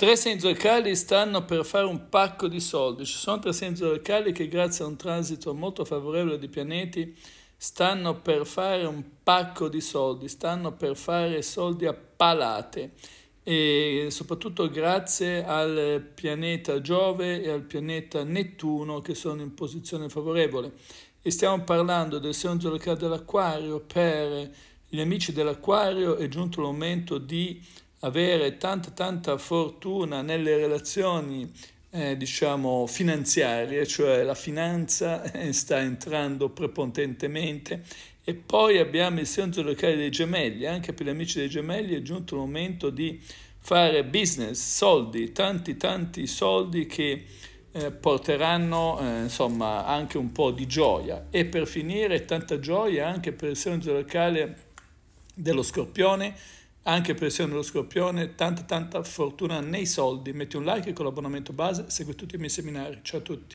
Tre senza locali stanno per fare un pacco di soldi. Ci sono tre senza locali che grazie a un transito molto favorevole di pianeti stanno per fare un pacco di soldi, stanno per fare soldi a palate e soprattutto grazie al pianeta Giove e al pianeta Nettuno che sono in posizione favorevole. E stiamo parlando del senso locale dell'acquario per gli amici dell'acquario è giunto l'aumento di avere tanta tanta fortuna nelle relazioni eh, diciamo finanziarie, cioè la finanza eh, sta entrando prepotentemente e poi abbiamo il senso locale dei gemelli, anche per gli amici dei gemelli è giunto il momento di fare business, soldi, tanti tanti soldi che eh, porteranno eh, insomma anche un po' di gioia e per finire tanta gioia anche per il senso locale dello scorpione anche per essere nello scorpione, tanta tanta fortuna nei soldi. Metti un like e con l'abbonamento base segui tutti i miei seminari. Ciao a tutti.